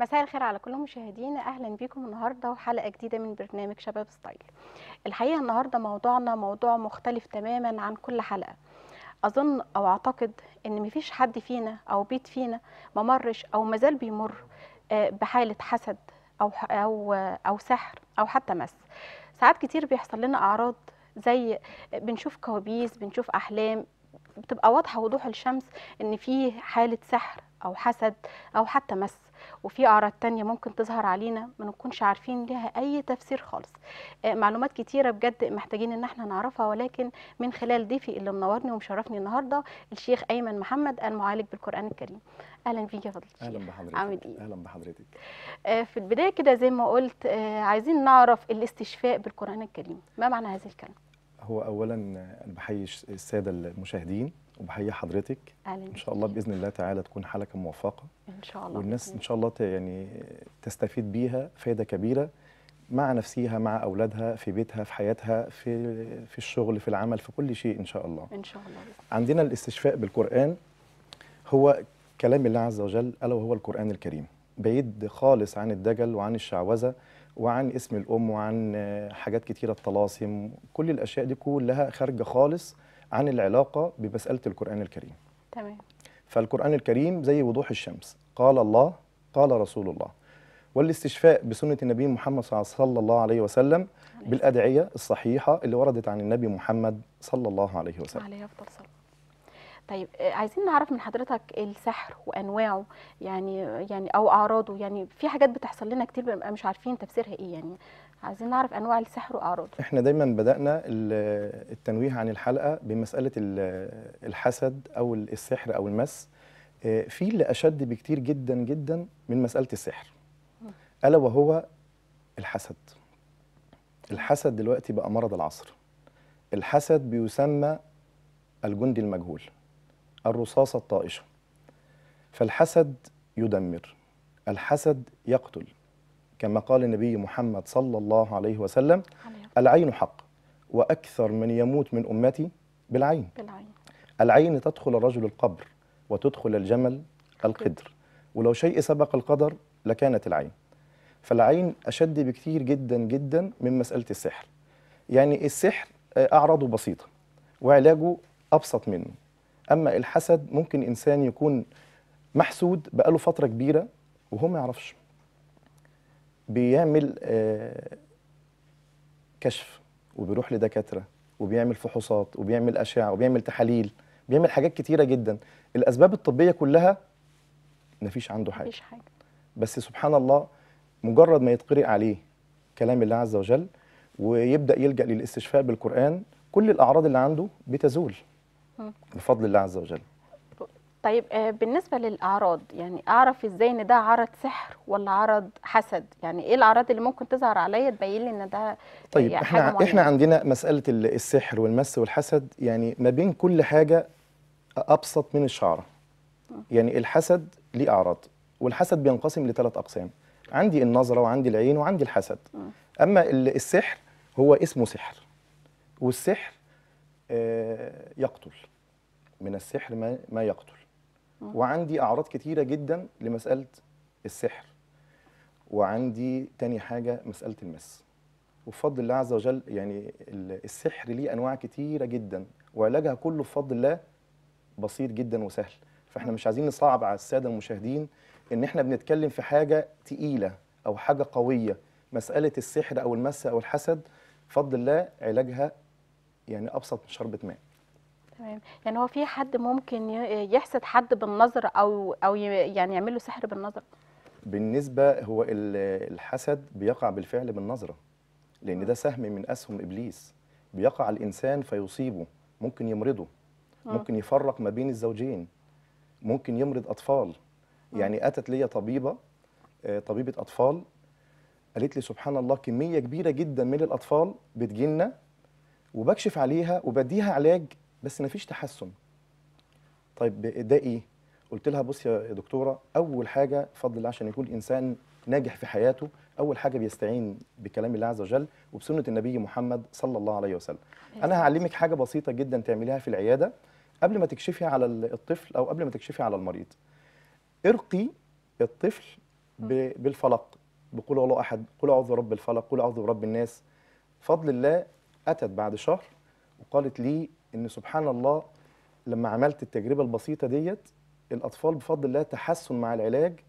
مساء الخير على كل مشاهدينا اهلا بيكم النهارده وحلقه جديده من برنامج شباب ستايل الحقيقه النهارده موضوعنا موضوع مختلف تماما عن كل حلقه اظن او اعتقد ان مفيش حد فينا او بيت فينا ممرش او مازال بيمر آه، بحاله حسد او او آه، او سحر او حتى مس ساعات كتير بيحصل لنا اعراض زي آه، بنشوف كوابيس بنشوف احلام بتبقى واضحه وضوح الشمس ان في حاله سحر او حسد او حتى مس وفي اعراض تانية ممكن تظهر علينا ما نكونش عارفين لها اي تفسير خالص آه، معلومات كتيره بجد محتاجين ان احنا نعرفها ولكن من خلال ضيفي اللي منورني ومشرفني النهارده الشيخ ايمن محمد المعالج بالقران الكريم اهلا بيك يا فضل اهلا بحضرتك عامل ايه اهلا بحضرتك آه، في البدايه كده زي ما قلت آه، عايزين نعرف الاستشفاء بالقران الكريم ما معنى هذا الكلام هو اولا بحيي الساده المشاهدين وبحيي حضرتك أهلين. ان شاء الله باذن الله تعالى تكون حلقه موفقه ان شاء الله والناس ان شاء الله يعني تستفيد بيها فايده كبيره مع نفسيها مع اولادها في بيتها في حياتها في في الشغل في العمل في كل شيء ان شاء الله ان شاء الله عندنا الاستشفاء بالقران هو كلام الله عز وجل الا وهو القران الكريم بعيد خالص عن الدجل وعن الشعوذه وعن اسم الام وعن حاجات كتيره الطلاسم كل الاشياء دي كلها خارجه خالص عن العلاقه بمساله القران الكريم تمام فالقران الكريم زي وضوح الشمس قال الله قال رسول الله والاستشفاء بسنه النبي محمد صلى الله عليه وسلم بالادعيه الصحيحه اللي وردت عن النبي محمد صلى الله عليه وسلم عليه افضل صلاه طيب آه، عايزين نعرف من حضرتك السحر وانواعه يعني يعني او اعراضه يعني في حاجات بتحصل لنا كتير بنبقى مش عارفين تفسيرها ايه يعني عايزين نعرف انواع السحر واعراضه احنا دايما بدانا التنويه عن الحلقه بمساله الحسد او السحر او المس آه، في اللي اشد بكتير جدا جدا من مساله السحر الا وهو الحسد الحسد دلوقتي بقى مرض العصر الحسد بيسمى الجندي المجهول الرصاصه الطائشه فالحسد يدمر الحسد يقتل كما قال النبي محمد صلى الله عليه وسلم العين حق وأكثر من يموت من أمتي بالعين, بالعين. العين تدخل الرجل القبر وتدخل الجمل القدر ولو شيء سبق القدر لكانت العين فالعين أشد بكثير جدا جدا من مسألة السحر يعني السحر آه، أعراضه بسيطة وعلاجه أبسط منه أما الحسد ممكن إنسان يكون محسود بقاله فترة كبيرة وهو ما يعرفش بيعمل آه، كشف وبيروح لدكاتره وبيعمل فحوصات وبيعمل اشعه وبيعمل تحاليل بيعمل حاجات كتيره جدا الاسباب الطبيه كلها مفيش عنده حاجه مفيش حاجه بس سبحان الله مجرد ما يتقرئ عليه كلام الله عز وجل ويبدا يلجا للاستشفاء بالقران كل الاعراض اللي عنده بتزول بفضل الله عز وجل طيب آه، بالنسبه للاعراض يعني اعرف ازاي ان ده عرض سحر ولا عرض حسد يعني ايه الاعراض اللي ممكن تظهر عليا تبين لي ان ده آه، طيب يعني احنا احنا عندنا مساله السحر والمس والحسد يعني ما بين كل حاجه ابسط من الشعره يعني الحسد ليه اعراض والحسد بينقسم لثلاث اقسام عندي النظره وعندي العين وعندي الحسد اما السحر هو اسمه سحر والسحر آه، يقتل من السحر ما يقتل آه. وعندي اعراض كتيره جدا لمساله السحر وعندي تاني حاجه مساله المس وبفضل الله عز وجل يعني السحر ليه انواع كتيره جدا وعلاجها كله بفضل الله بسيط جدا وسهل فاحنا مش عايزين نصعب على الساده المشاهدين ان احنا بنتكلم في حاجه تقيله او حاجه قويه مساله السحر او المس او الحسد بفضل الله علاجها يعني ابسط من شربه ماء تمام يعني هو في حد ممكن يحسد حد بالنظر او او يعني يعمل له سحر بالنظر بالنسبه هو الحسد بيقع بالفعل بالنظره لان ده سهم من اسهم ابليس بيقع الانسان فيصيبه ممكن يمرضه ممكن يفرق ما بين الزوجين ممكن يمرض اطفال يعني اتت ليا طبيبه آه، طبيبه اطفال قالت لي سبحان الله كميه كبيره جدا من الاطفال لنا وبكشف عليها وبديها علاج بس ما فيش تحسن طيب ده ايه قلت لها بص يا دكتوره اول حاجه فضل الله عشان يكون انسان ناجح في حياته اول حاجه بيستعين بكلام الله عز وجل وبسنه النبي محمد صلى الله عليه وسلم انا هعلمك حاجه بسيطه جدا تعمليها في العياده قبل ما تكشفي على الطفل او قبل ما تكشفي على المريض ارقي الطفل بالفلق بقول الله احد قل اعوذ برب الفلق قل اعوذ برب الناس فضل الله اتت بعد شهر وقالت لي ان سبحان الله لما عملت التجربه البسيطه ديت الاطفال بفضل الله تحسن مع العلاج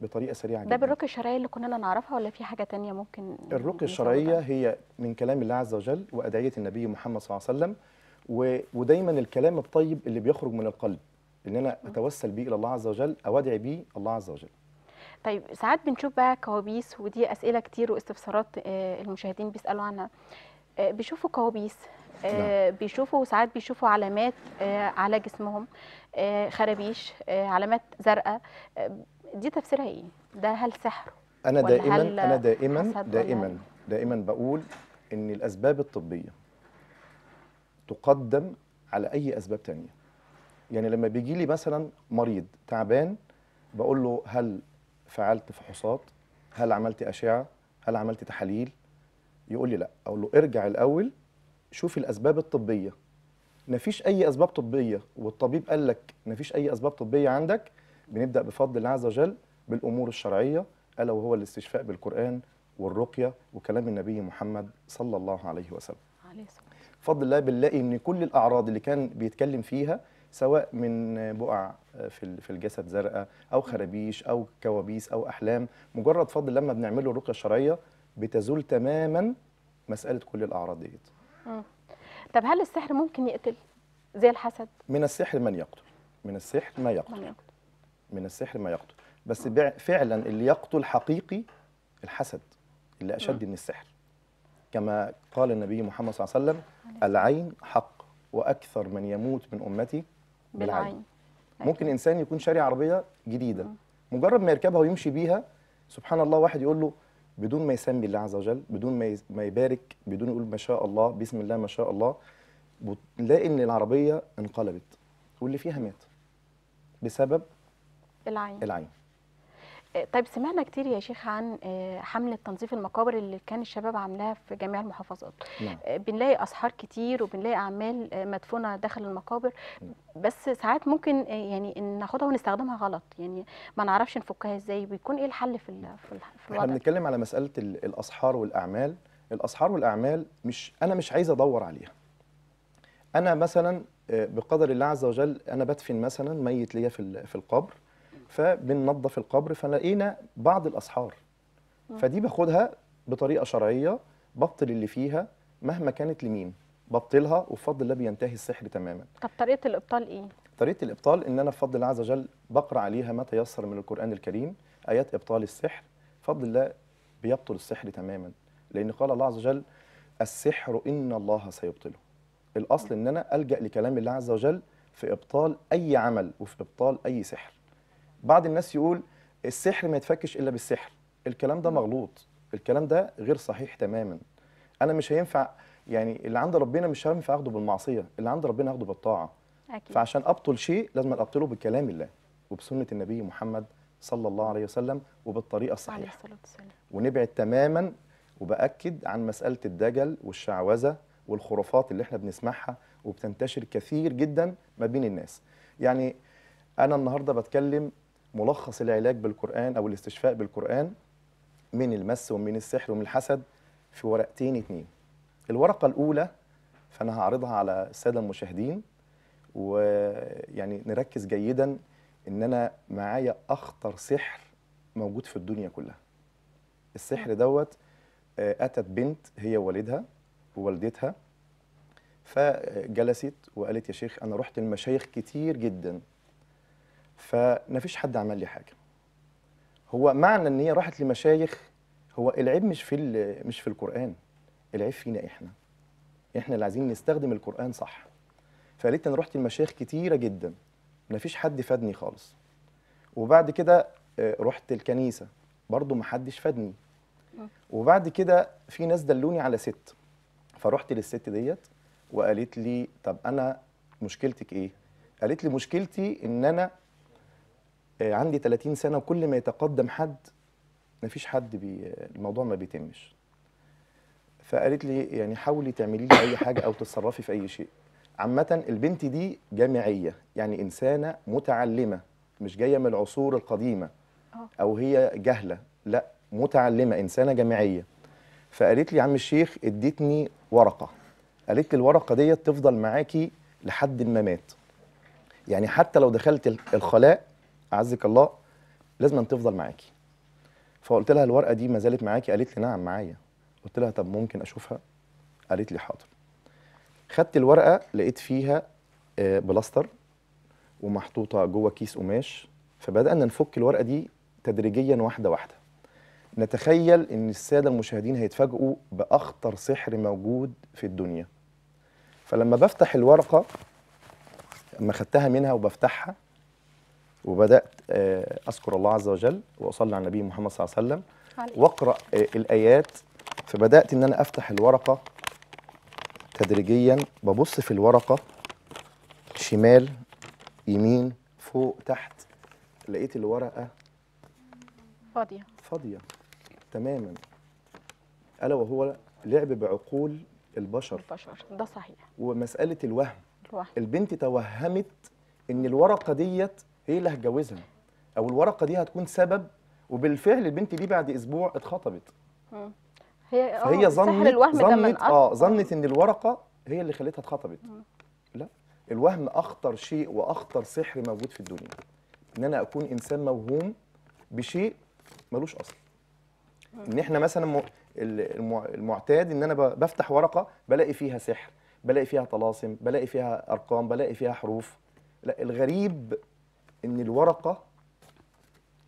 بطريقه سريعه ده جدا ده بالرقيه الشرعيه اللي كنا نعرفها ولا في حاجه تانية ممكن الرقيه الشرعيه هي من كلام الله عز وجل وادعيه النبي محمد صلى الله عليه وسلم و... ودايما الكلام الطيب اللي بيخرج من القلب ان انا اتوسل بيه الى الله عز وجل او ادعي بيه الله عز وجل طيب ساعات بنشوف بقى كوابيس ودي اسئله كتير واستفسارات آه، المشاهدين بيسالوا عنها آه، بيشوفوا كوابيس نعم. آه، بيشوفوا ساعات بيشوفوا علامات آه، على جسمهم آه، خرابيش علامات زرقاء دي تفسيرها ايه ده هل سحر انا دائما انا دائما دائما دائما بقول ان الاسباب الطبيه تقدم على اي اسباب تانية يعني لما بيجي لي مثلا مريض تعبان بقول له هل فعلت فحوصات هل عملت اشعه هل عملت تحاليل يقول لي لا اقول له ارجع الاول شوفي الاسباب الطبيه مفيش اي اسباب طبيه والطبيب قال لك مفيش اي اسباب طبيه عندك بنبدا بفضل الله عز وجل بالامور الشرعيه الا وهو الاستشفاء بالقران والرقيه وكلام النبي محمد صلى الله عليه وسلم عليه فضل الله بنلاقي ان كل الاعراض اللي كان بيتكلم فيها سواء من بقع آه، في في الجسد زرقاء او خرابيش او كوابيس او احلام مجرد فضل لما بنعمله الرقيه الشرعيه بتزول تماما مساله كل الاعراض ديت اه. طب هل السحر ممكن يقتل زي الحسد من السحر من يقتل من السحر ما يقتل من, يقتل. من السحر ما يقتل بس فعلا اللي يقتل حقيقي الحسد اللي اشد من السحر كما قال النبي محمد صلى الله عليه وسلم العين حق واكثر من يموت من امتي بالعين, بالعين. أيوة. ممكن انسان يكون شاري عربيه جديده مجرد ما يركبها ويمشي بيها سبحان الله واحد يقول له بدون ما يسمي الله عز وجل بدون ما يبارك بدون يقول ما شاء الله بسم الله ما شاء الله بتلاقي ان العربيه انقلبت واللي فيها مات بسبب العين العين طيب سمعنا كتير يا شيخ عن آه، حملة تنظيف المقابر اللي كان الشباب عاملاها في جميع المحافظات نعم. آه، بنلاقي أسحار كتير وبنلاقي أعمال آه، مدفونة داخل المقابر نعم. بس ساعات ممكن يعني ناخدها ونستخدمها غلط يعني ما نعرفش نفكها ازاي بيكون ايه الحل في نعم. في, الوضع احنا بنتكلم على مسألة الأسحار والأعمال الأسحار والأعمال مش أنا مش عايز أدور عليها أنا مثلا بقدر الله عز وجل أنا بدفن مثلا ميت ليا في القبر فبننظف القبر فلقينا بعض الاسحار آه. فدي باخدها بطريقه شرعيه ببطل اللي فيها مهما كانت لمين ببطلها وبفضل الله بينتهي السحر تماما طب طريقه الابطال ايه طريقه الابطال ان انا بفضل الله عز وجل بقرا عليها ما تيسر من القران الكريم ايات ابطال السحر بفضل الله بيبطل السحر تماما لان قال الله عز وجل السحر ان الله سيبطله الاصل ان انا الجا لكلام الله عز وجل في ابطال اي عمل وفي ابطال اي سحر بعض الناس يقول السحر ما يتفكش الا بالسحر الكلام ده مغلوط الكلام ده غير صحيح تماما انا مش هينفع يعني اللي عند ربنا مش هينفع اخده بالمعصيه اللي عند ربنا اخده بالطاعه أكيد. فعشان ابطل شيء لازم ابطله بكلام الله وبسنه النبي محمد صلى الله عليه وسلم وبالطريقه الصحيحه ونبعد تماما وباكد عن مساله الدجل والشعوذه والخرافات اللي احنا بنسمعها وبتنتشر كثير جدا ما بين الناس يعني انا النهارده بتكلم ملخص العلاج بالقرآن أو الاستشفاء بالقرآن من المس ومن السحر ومن الحسد في ورقتين اتنين الورقة الأولى فأنا هعرضها على السادة المشاهدين ويعني نركز جيدا إن أنا معايا أخطر سحر موجود في الدنيا كلها السحر دوت آه، أتت بنت هي والدها ووالدتها فجلست وقالت يا شيخ أنا رحت المشايخ كتير جدا فما فيش حد عمل لي حاجه هو معنى ان هي راحت لمشايخ هو العيب مش في مش في القران العيب فينا احنا احنا اللي عايزين نستخدم القران صح فقالت انا رحت لمشايخ كتيره جدا ما فيش حد فادني خالص وبعد كده آه، رحت الكنيسه برضه ما حدش فادني وبعد كده في ناس دلوني على ست فرحت للست ديت وقالت لي طب انا مشكلتك ايه قالت لي مشكلتي ان انا آه، عندي 30 سنه وكل ما يتقدم حد مفيش حد بي الموضوع ما بيتمش فقالت لي يعني حاولي تعملي لي اي حاجه او تتصرفي في اي شيء عامه البنت دي جامعيه يعني انسانه متعلمه مش جايه من العصور القديمه آه. او هي جهله لا متعلمه انسانه جامعيه فقالت لي يا عم الشيخ اديتني ورقه قالت لي الورقه ديت تفضل معاكي لحد ما مات يعني حتى لو دخلت الخلاء اعزك الله لازم أن تفضل معاكي فقلت لها الورقه دي ما زالت معاكي قالت لي نعم معايا قلت لها طب ممكن اشوفها قالت لي حاضر خدت الورقه لقيت فيها آه، بلاستر ومحطوطه جوه كيس قماش فبدانا نفك الورقه دي تدريجيا واحده واحده نتخيل ان الساده المشاهدين هيتفاجئوا باخطر سحر موجود في الدنيا فلما بفتح الورقه لما خدتها منها وبفتحها وبدات آه، اذكر الله عز وجل واصلي على النبي محمد صلى الله عليه وسلم واقرا آه، الايات فبدات ان انا افتح الورقه تدريجيا ببص في الورقه شمال يمين فوق تحت لقيت الورقه فاضيه فاضيه تماما الا وهو لعب بعقول البشر البشر ده صحيح ومساله الوهم الوهم البنت توهمت ان الورقه ديت ايه اللي هتجوزها او الورقه دي هتكون سبب وبالفعل البنت دي بعد اسبوع اتخطبت هي آه، هي ظنت ظنت اه ظنت ان الورقه هي اللي خلتها اتخطبت لا الوهم اخطر شيء واخطر سحر موجود في الدنيا ان انا اكون انسان موهوم بشيء ملوش اصل ان احنا مثلا المعتاد ان انا بفتح ورقه بلاقي فيها سحر بلاقي فيها طلاسم بلاقي فيها ارقام بلاقي فيها حروف لا الغريب ان الورقه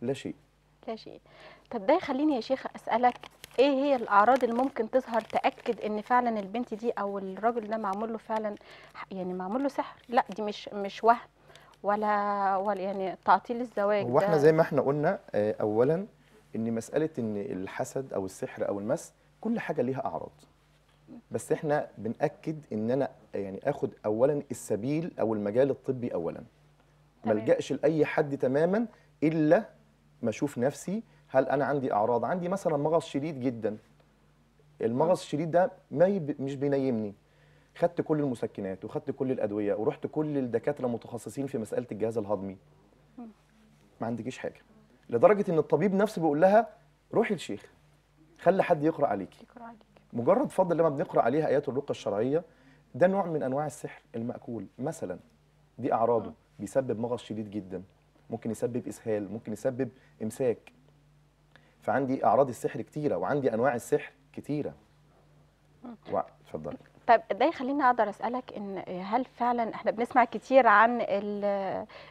لا شيء لا شيء طب ده يخليني يا شيخ اسالك ايه هي الاعراض اللي ممكن تظهر تاكد ان فعلا البنت دي او الراجل ده معمول له فعلا يعني معمول له سحر لا دي مش مش وهم ولا ولا يعني تعطيل الزواج هو احنا زي ما احنا قلنا آه، اولا ان مساله ان الحسد او السحر او المس كل حاجه ليها اعراض بس احنا بناكد ان انا يعني اخد اولا السبيل او المجال الطبي اولا ما الجاش لاي حد تماما الا ما اشوف نفسي هل انا عندي اعراض عندي مثلا مغص شديد جدا المغص آه. الشديد ده ما يب... مش بينيمني خدت كل المسكنات وخدت كل الادويه ورحت كل الدكاتره متخصصين في مساله الجهاز الهضمي آه. ما عندكيش حاجه لدرجه ان الطبيب نفسه بيقول لها روحي لشيخ خلي حد يقرا عليكي يقرا عليكي مجرد فضل لما بنقرا عليها ايات الرقى الشرعيه ده نوع من انواع السحر الماكول مثلا دي اعراضه آه. بيسبب مغص شديد جدا ممكن يسبب اسهال ممكن يسبب امساك فعندي اعراض السحر كتيره وعندي انواع السحر كتيره اتفضلي طيب ده يخليني اقدر اسالك ان هل فعلا احنا بنسمع كتير عن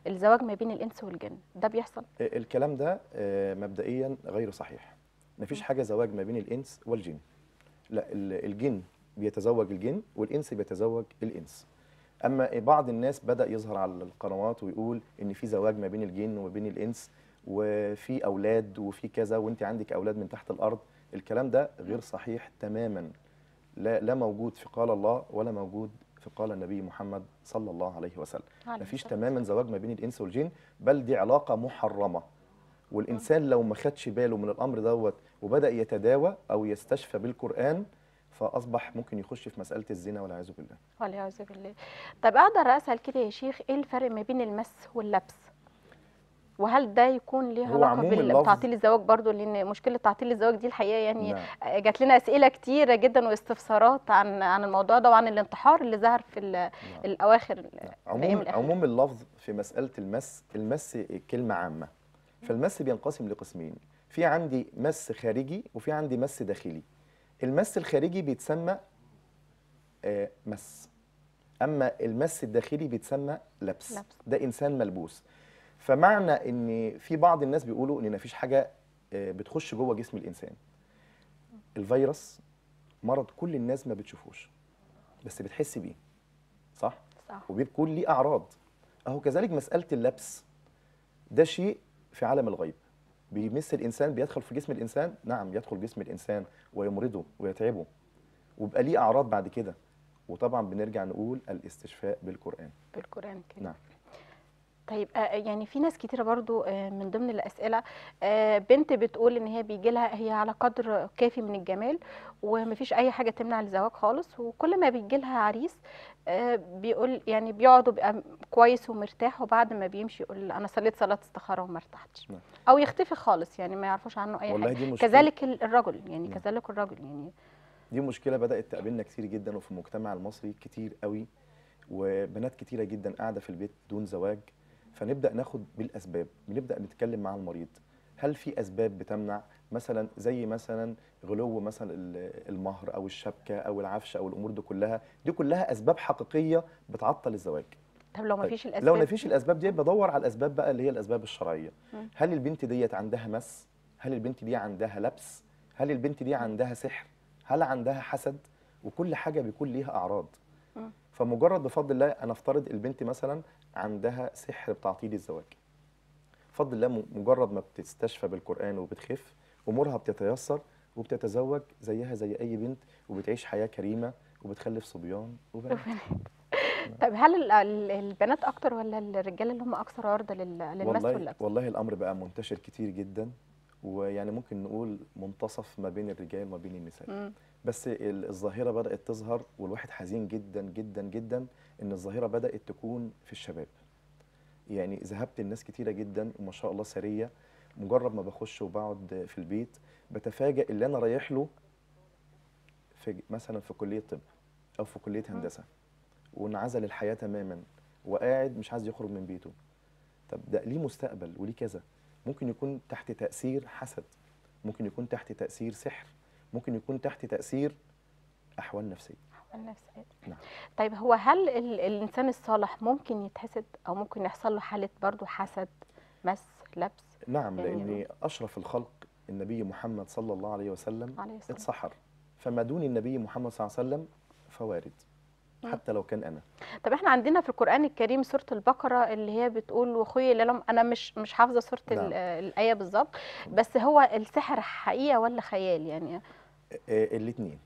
الزواج ما بين الانس والجن ده بيحصل آه، الكلام ده آه، مبدئيا غير صحيح مفيش حاجه زواج ما بين الانس والجن لا الجن بيتزوج الجن والانس بيتزوج الانس اما بعض الناس بدا يظهر على القنوات ويقول ان في زواج ما بين الجن وما بين الانس وفي اولاد وفي كذا وانت عندك اولاد من تحت الارض الكلام ده غير صحيح تماما لا لا موجود في قال الله ولا موجود في قال النبي محمد صلى الله عليه وسلم مفيش تماما زواج ما بين الانس والجن بل دي علاقه محرمه والانسان لو ما خدش باله من الامر دوت وبدا يتداوى او يستشفى بالقران فاصبح ممكن يخش في مساله الزنا والعياذ بالله والعياذ بالله طب اقدر اسال كده يا شيخ ايه الفرق ما بين المس واللبس وهل ده يكون ليه علاقه بتعطيل الزواج برضو لان مشكله تعطيل الزواج دي الحقيقه يعني نعم. جات لنا اسئله كتيره جدا واستفسارات عن عن الموضوع ده وعن الانتحار اللي ظهر في نعم. الاواخر نعم. عموم عموم اللفظ في مساله المس المس كلمه عامه فالمس بينقسم لقسمين في عندي مس خارجي وفي عندي مس داخلي المس الخارجي بيتسمى آه، مس اما المس الداخلي بيتسمى لبس. لبس ده انسان ملبوس فمعنى ان في بعض الناس بيقولوا ان مفيش حاجه آه، بتخش جوه جسم الانسان الفيروس مرض كل الناس ما بتشوفوش بس بتحس بيه صح صح وبيكون ليه اعراض اهو كذلك مساله اللبس ده شيء في عالم الغيب بيمس الانسان بيدخل في جسم الانسان نعم يدخل جسم الانسان ويمرضه ويتعبه ويبقى ليه اعراض بعد كده وطبعا بنرجع نقول الاستشفاء بالقران بالقران كده نعم طيب آه، آه، يعني في ناس كتيرة برضو آه، من ضمن الأسئلة بنت بتقول إن هي بيجي لها هي على قدر كافي من الجمال ومفيش أي حاجة تمنع الزواج خالص وكل ما بيجي لها عريس بيقول يعني بيقعد كويس ومرتاح وبعد ما بيمشي يقول أنا صليت صلاة استخارة وما ارتحتش نعم. أو يختفي خالص يعني ما يعرفوش عنه أي حاجة كذلك الرجل يعني م. نعم. كذلك الرجل يعني دي مشكلة بدأت تقابلنا كتير جدا وفي المجتمع المصري كتير قوي وبنات كتيرة جدا قاعدة في البيت دون زواج فنبدا ناخد بالاسباب بنبدا نتكلم مع المريض هل في اسباب بتمنع مثلا زي مثلا غلو مثلا المهر او الشبكه او العفش او الامور دي كلها دي كلها اسباب حقيقيه بتعطل الزواج طب لو ما طيب، فيش الاسباب لو ما فيش الاسباب دي بدور على الاسباب بقى اللي هي الاسباب الشرعيه هل البنت ديت عندها مس هل البنت دي عندها لبس هل البنت دي عندها سحر هل عندها حسد وكل حاجه بيكون ليها اعراض فمجرد بفضل الله انا افترض البنت مثلا عندها سحر بتعطيل الزواج بفضل الله مجرد ما بتستشفى بالقران وبتخف امورها بتتيسر وبتتزوج زيها زي اي بنت وبتعيش حياه كريمه وبتخلف صبيان وبنات طيب هل البنات اكتر ولا الرجاله اللي هم اكثر عرضه للمس والله والله الامر بقى منتشر كتير جدا ويعني ممكن نقول منتصف ما بين الرجال وما بين النساء بس الظاهره بدات تظهر والواحد حزين جدا جدا جدا ان الظاهره بدات تكون في الشباب يعني ذهبت لناس كتيره جدا وما شاء الله سريه مجرد ما بخش وبقعد في البيت بتفاجئ اللي انا رايح له في مثلا في كليه طب او في كليه هندسه وانعزل الحياه تماما وقاعد مش عايز يخرج من بيته طب ده ليه مستقبل وليه كذا ممكن يكون تحت تاثير حسد ممكن يكون تحت تاثير سحر ممكن يكون تحت تاثير احوال نفسيه احوال نفسيه نعم طيب هو هل الانسان الصالح ممكن يتحسد او ممكن يحصل له حاله برضه حسد مس لبس نعم يعني لان يعني اشرف الخلق النبي محمد صلى الله عليه وسلم عليه اتسحر فما دون النبي محمد صلى الله عليه وسلم فوارد نعم. حتى لو كان انا طب احنا عندنا في القران الكريم سوره البقره اللي هي بتقول وخيل لهم انا مش مش حافظه سوره نعم. الايه بالظبط بس هو السحر حقيقه ولا خيال يعني آه، الاثنين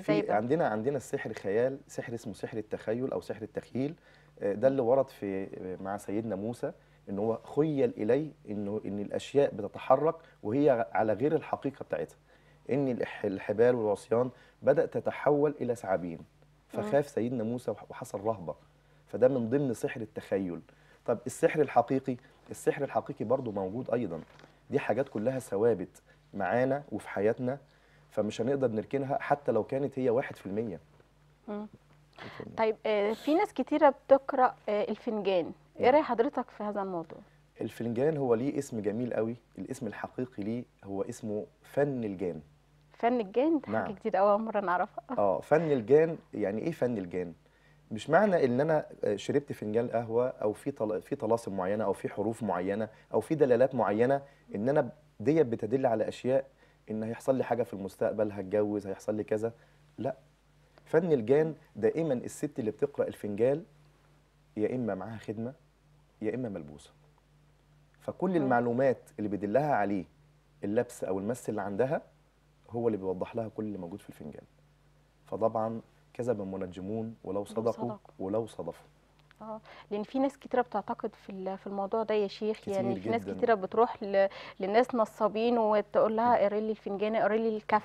في عندنا عندنا السحر خيال سحر اسمه سحر التخيل او سحر التخيل آه، ده اللي ورد في مع سيدنا موسى ان هو خيل الي انه ان الاشياء بتتحرك وهي على غير الحقيقه بتاعتها ان الحبال والعصيان بدات تتحول الى ثعابين فخاف سيدنا موسى وحصل رهبه فده من ضمن سحر التخيل طب السحر الحقيقي السحر الحقيقي برضه موجود ايضا دي حاجات كلها ثوابت معانا وفي حياتنا فمش هنقدر نركنها حتى لو كانت هي 1% طيب آه، في ناس كتيره بتقرا آه، الفنجان ايه نعم. راي حضرتك في هذا الموضوع الفنجان هو ليه اسم جميل قوي الاسم الحقيقي ليه هو اسمه فن الجان فن الجان ده نعم. حاجه جديده اول مره نعرفها اه فن الجان يعني ايه فن الجان مش معنى ان انا آه، شربت فنجان قهوه او في طل... في طلاسم معينه او في حروف معينه او في دلالات معينه ان انا ديت بتدل على اشياء ان هيحصل لي حاجه في المستقبل هتجوز هيحصل لي كذا لا فن الجان دائما الست اللي بتقرا الفنجال يا اما معاها خدمه يا اما ملبوسه فكل المعلومات اللي بيدلها عليه اللبس او المس اللي عندها هو اللي بيوضح لها كل اللي موجود في الفنجان فطبعا كذب المنجمون ولو صدقوا ولو صدفوا لان في ناس كتيره بتعتقد في في الموضوع ده يا شيخ يعني في ناس كتيره بتروح للناس نصابين وتقول لها اقري لي الفنجان اقري لي الكف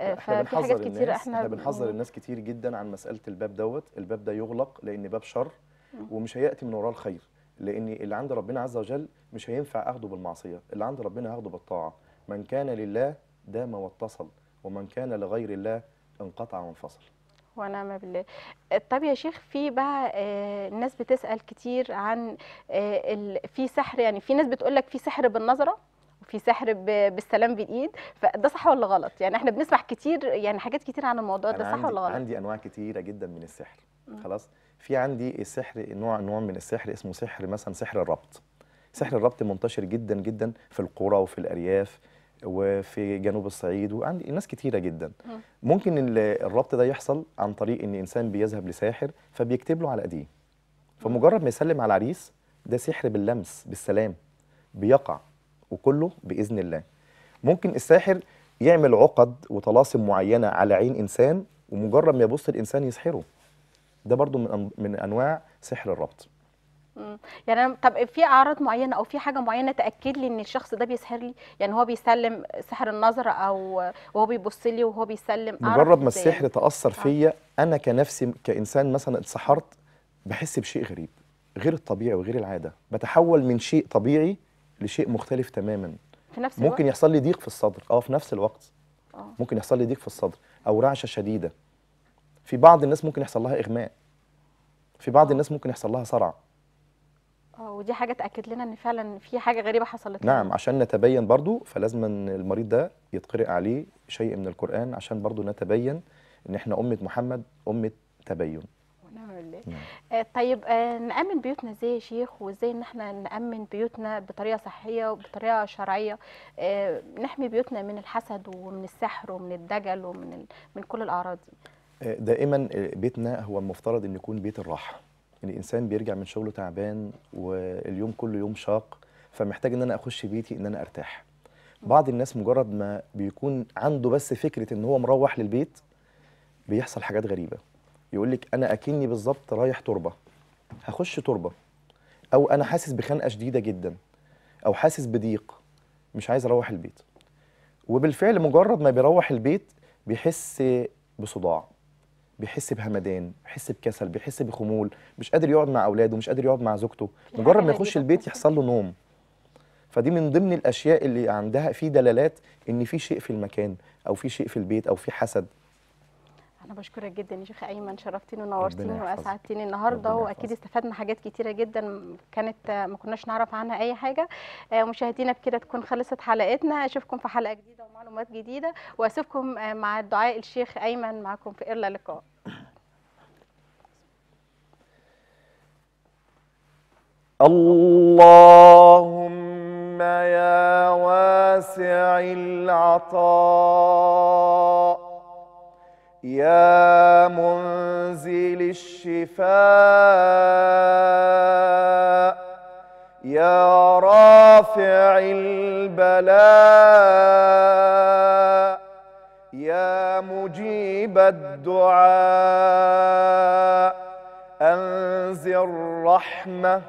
آه، ففي حاجات كتير احنا احنا بنحذر الناس كتير جدا عن مساله الباب دوت الباب ده يغلق لان باب شر ومش هياتي من وراه الخير لان اللي عند ربنا عز وجل مش هينفع اخده بالمعصيه اللي عند ربنا هاخده بالطاعه من كان لله دام واتصل ومن كان لغير الله انقطع وانفصل ونعم بالله طب يا شيخ في بقى الناس آه، بتسال كتير عن آه، في سحر يعني في ناس بتقول لك في سحر بالنظره وفي سحر بالسلام بالايد فده صح ولا غلط يعني احنا بنسمع كتير يعني حاجات كتير عن الموضوع ده صح ولا غلط عندي انواع كتيره جدا من السحر خلاص في عندي السحر نوع نوع من السحر اسمه سحر مثلا سحر الربط سحر الربط منتشر جدا جدا في القرى وفي الارياف وفي جنوب الصعيد وعند ناس كتيرة جدا ممكن الربط ده يحصل عن طريق ان انسان بيذهب لساحر فبيكتب له على ايديه فمجرد ما يسلم على العريس ده سحر باللمس بالسلام بيقع وكله باذن الله ممكن الساحر يعمل عقد وطلاسم معينه على عين انسان ومجرد ما يبص الانسان يسحره ده برضو من انواع سحر الربط يعني أنا طب في اعراض معينه او في حاجه معينه تاكد لي ان الشخص ده بيسحر لي يعني هو بيسلم سحر النظر او وهو بيبص لي وهو بيسلم مجرد ما السحر تاثر آه. فيا انا كنفسي كانسان مثلا اتسحرت بحس بشيء غريب غير الطبيعي وغير العاده بتحول من شيء طبيعي لشيء مختلف تماما في نفس الوقت؟ ممكن يحصل لي ضيق في الصدر اه في نفس الوقت أوه. ممكن يحصل لي ضيق في الصدر او رعشه شديده في بعض الناس ممكن يحصل لها اغماء في بعض الناس ممكن يحصل لها صرع آه، ودي حاجه تاكد لنا ان فعلا في حاجه غريبه حصلت نعم عشان نتبين برضو فلازم المريض ده يتقرئ عليه شيء من القران عشان برضو نتبين ان احنا امه محمد امه تبين ونعم بالله نعم. آه، طيب آه، نامن بيوتنا ازاي يا شيخ وازاي ان احنا نامن بيوتنا بطريقه صحيه وبطريقه شرعيه نحمي بيوتنا من الحسد ومن السحر ومن الدجل ومن من كل الاعراض دي دائما بيتنا هو المفترض ان يكون بيت الراحه الانسان بيرجع من شغله تعبان واليوم كله يوم شاق فمحتاج ان انا اخش بيتي ان انا ارتاح بعض الناس مجرد ما بيكون عنده بس فكره ان هو مروح للبيت بيحصل حاجات غريبه يقول لك انا اكني بالظبط رايح تربه هخش تربه او انا حاسس بخنقه شديده جدا او حاسس بضيق مش عايز اروح البيت وبالفعل مجرد ما بيروح البيت بيحس بصداع بيحس بهمدان بيحس بكسل بيحس بخمول مش قادر يقعد مع اولاده مش قادر يقعد مع زوجته مجرد ما يخش البيت يحصل له نوم فدي من ضمن الاشياء اللي عندها في دلالات ان في شيء في المكان او في شيء في البيت او في حسد انا بشكرك جدا يا شيخ ايمن شرفتيني ونورتيني واسعدتيني النهارده واكيد استفدنا حاجات كتيره جدا كانت ما كناش نعرف عنها اي حاجه آه، مشاهدينا بكده تكون خلصت حلقتنا اشوفكم في حلقه جديده ومعلومات جديده واسيبكم آه، مع الدعاء الشيخ ايمن معكم في ارلا لقاء اللهم يا واسع العطاء يا منزل الشفاء يا رافع البلاء يا مجيب الدعاء انزل الرحمه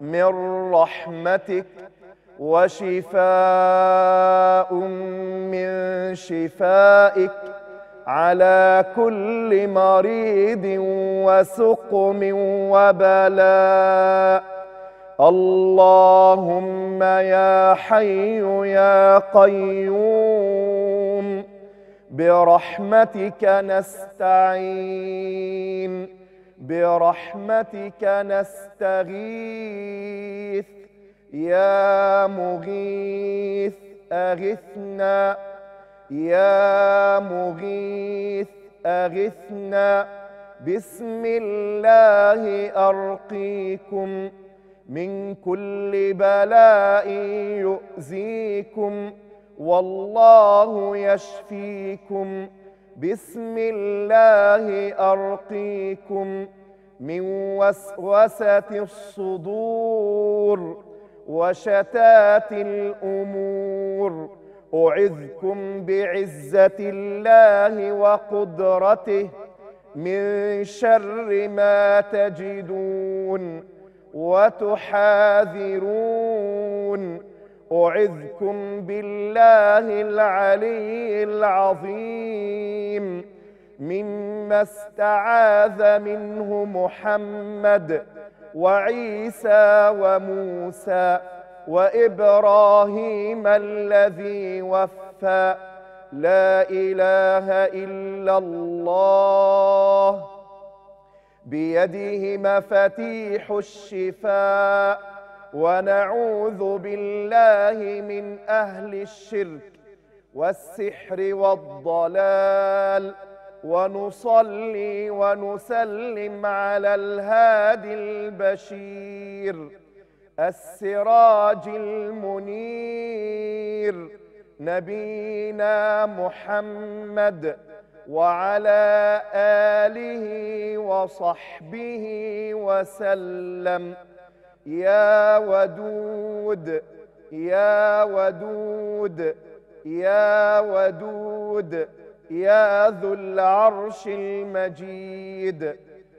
من رحمتك وشفاء من شفائك على كل مريض وسقم وبلاء اللهم يا حي يا قيوم برحمتك نستعين برحمتك نستغيث يا مغيث أغثنا يا مغيث أغثنا بسم الله أرقيكم من كل بلاء يؤذيكم والله يشفيكم بسم الله أرقيكم من وسوسة الصدور وشتات الأمور أعذكم بعزة الله وقدرته من شر ما تجدون وتحاذرون أعذكم بالله العلي العظيم مما استعاذ منه محمد وعيسى وموسى وإبراهيم الذي وفى لا إله إلا الله بيده مفاتيح الشفاء ونعوذ بالله من أهل الشرك والسحر والضلال ونصلي ونسلم على الهادي البشير السراج المنير نبينا محمد وعلى آله وصحبه وسلم يا ودود يا ودود يا ودود يا ذو العرش المجيد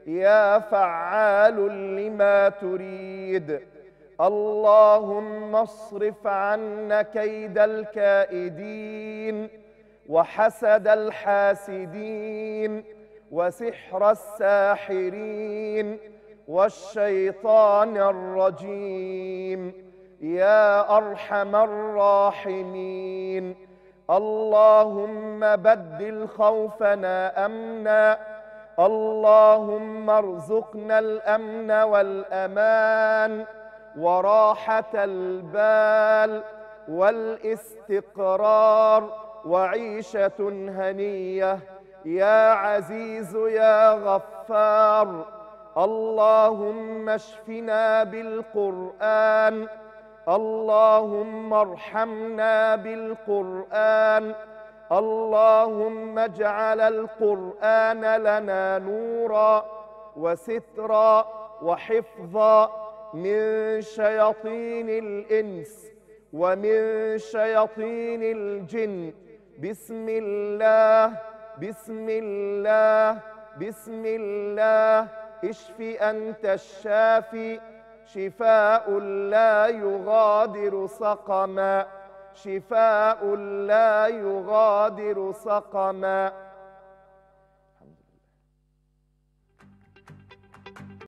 يا فعال لما تريد اللهم اصرف عنا كيد الكائدين وحسد الحاسدين وسحر الساحرين والشيطان الرجيم يا ارحم الراحمين اللهم بدل خوفنا امنا اللهم ارزقنا الامن والامان وراحة البال والاستقرار وعيشة هنية يا عزيز يا غفار اللهم اشفنا بالقرآن اللهم ارحمنا بالقرآن اللهم اجعل القرآن لنا نورا وسترا وحفظا من شياطين الإنس ومن شياطين الجن بسم الله بسم الله بسم الله اشف أنت الشافي شفاء لا يغادر سقما شفاء لا يغادر سقما